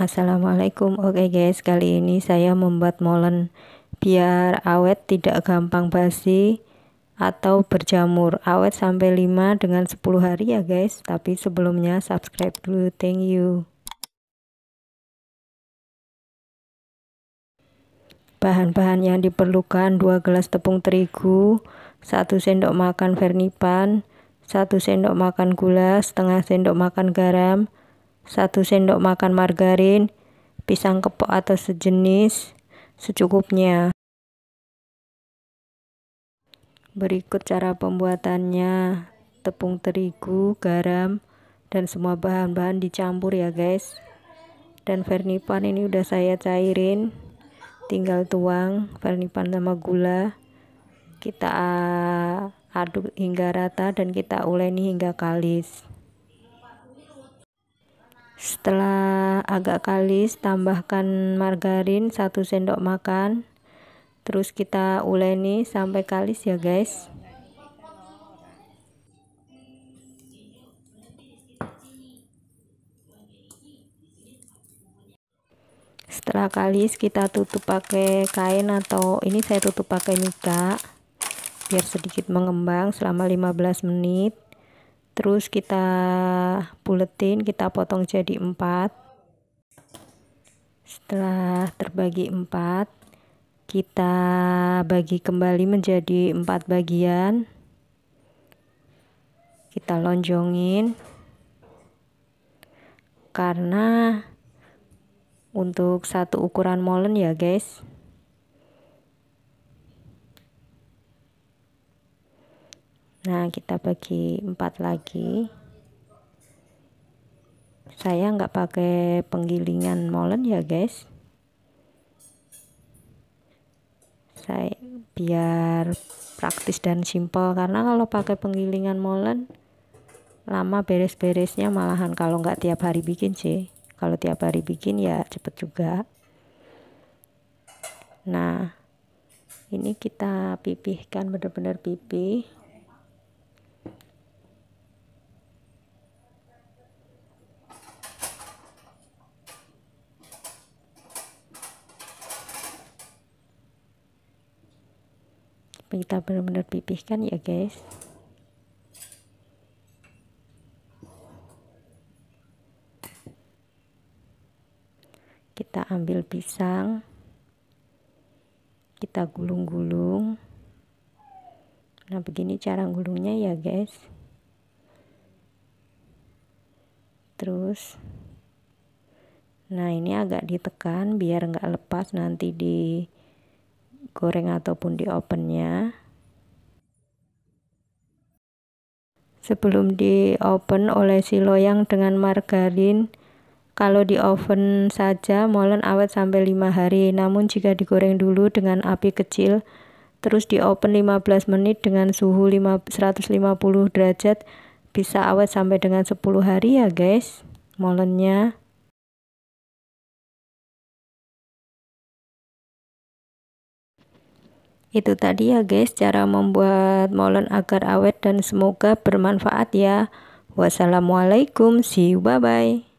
Assalamualaikum Oke okay guys kali ini saya membuat molen Biar awet tidak gampang basi Atau berjamur Awet sampai 5 dengan 10 hari ya guys Tapi sebelumnya subscribe dulu Thank you Bahan-bahan yang diperlukan 2 gelas tepung terigu 1 sendok makan vernipan 1 sendok makan gula setengah sendok makan garam 1 sendok makan margarin, pisang kepok atau sejenis secukupnya. Berikut cara pembuatannya. Tepung terigu, garam, dan semua bahan-bahan dicampur ya guys. Dan vernipan ini udah saya cairin. Tinggal tuang vernipan sama gula. Kita ah, aduk hingga rata dan kita uleni hingga kalis setelah agak kalis tambahkan margarin 1 sendok makan terus kita uleni sampai kalis ya guys setelah kalis kita tutup pakai kain atau ini saya tutup pakai mika biar sedikit mengembang selama 15 menit terus kita buletin kita potong jadi empat setelah terbagi empat kita bagi kembali menjadi empat bagian kita lonjongin karena untuk satu ukuran molen ya guys nah kita bagi empat lagi saya nggak pakai penggilingan molen ya guys saya biar praktis dan simpel karena kalau pakai penggilingan molen lama beres-beresnya malahan kalau nggak tiap hari bikin sih kalau tiap hari bikin ya cepet juga nah ini kita pipihkan benar-benar pipih kita benar-benar pipihkan ya guys kita ambil pisang kita gulung-gulung nah begini cara gulungnya ya guys terus nah ini agak ditekan biar nggak lepas nanti di goreng ataupun di ovennya sebelum di oven olesi loyang dengan margarin kalau di oven saja molen awet sampai 5 hari namun jika digoreng dulu dengan api kecil terus di oven 15 menit dengan suhu 150 derajat bisa awet sampai dengan 10 hari ya guys molennya itu tadi ya guys cara membuat molen agar awet dan semoga bermanfaat ya wassalamualaikum see you bye bye